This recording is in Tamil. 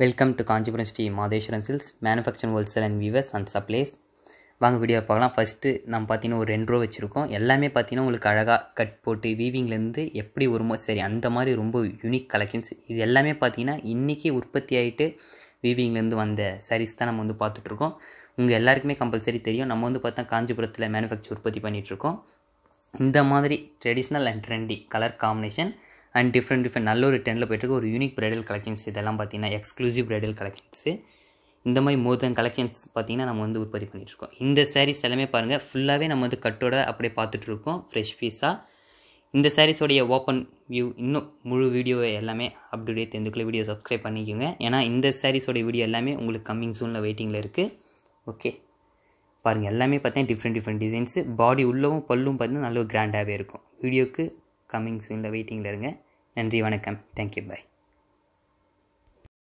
welcome to Kanchipuram Sri Madheswaran silks manufacturing wholesale and viewers and supplies வாங்க வீடியோ பார்க்கலாம் ஃபஸ்ட்டு நம்ம பார்த்தீங்கன்னா ஒரு ரெண்டு ரூபா வச்சுருக்கோம் எல்லாமே பார்த்தீங்கன்னா உங்களுக்கு அழகாக கட் போட்டு வீவிங்லேருந்து எப்படி வருமோ சரி அந்த மாதிரி ரொம்ப யூனிக் கலெக்ஷன்ஸ் இது எல்லாமே பார்த்தீங்கன்னா இன்றைக்கி உற்பத்தி ஆகிட்டு வீவிங்லேருந்து வந்த சரிஸ் தான் நம்ம வந்து பார்த்துட்ருக்கோம் உங்கள் எல்லாருக்குமே கம்பல்சரி தெரியும் நம்ம வந்து பார்த்தா காஞ்சிபுரத்தில் மேனுஃபேக்சர் உற்பத்தி பண்ணிகிட்ருக்கோம் இந்த மாதிரி traditional and trendy colour combination and different different நல்ல ஒரு டென்னில் போயிட்டுருக்கு ஒரு யூனிக் பிரைடல் கலெக்ஷன்ஸ் இதெல்லாம் பார்த்தீங்கன்னா எக்ஸ்க்ளூசிவ் பிரைடல் கலெக்ஷன்ஸு இந்த மாதிரி மோர் தென் கலெக்ஷன்ஸ் பார்த்திங்கன்னா நம்ம வந்து உற்பத்தி இருக்கோம் இந்த சாரீஸ் எல்லாமே பாருங்கள் ஃபுல்லாகவே நம்ம வந்து கட்டோட அப்படியே பார்த்துட்ருக்கோம் ஃப்ரெஷ் பீஸாக இந்த சாரீஸோடைய ஓப்பன் வியூ இன்னும் முழு வீடியோ எல்லாமே அப்படியே தெரிந்துக்குள்ள வீடியோ சப்ஸ்கிரைப் பண்ணிக்கோங்க ஏன்னா இந்த சாரீஸோடைய வீடியோ எல்லாமே உங்களுக்கு கம்மிங் சூனில் வெயிட்டிங்கில் இருக்குது ஓகே பாருங்கள் எல்லாமே பார்த்தீங்கன்னா டிஃப்ரெண்ட் டிஃப்ரெண்ட் டிசைன்ஸு பாடி உள்ளவும் பல்லும் பார்த்தீங்கன்னா நல்ல ஒரு கிராண்டாகவே இருக்கும் வீடியோக்கு கம்மிங் இந்த வெயிட்டிங்கில் இருங்க நன்றி வணக்கம் தேங்க்யூ பாய்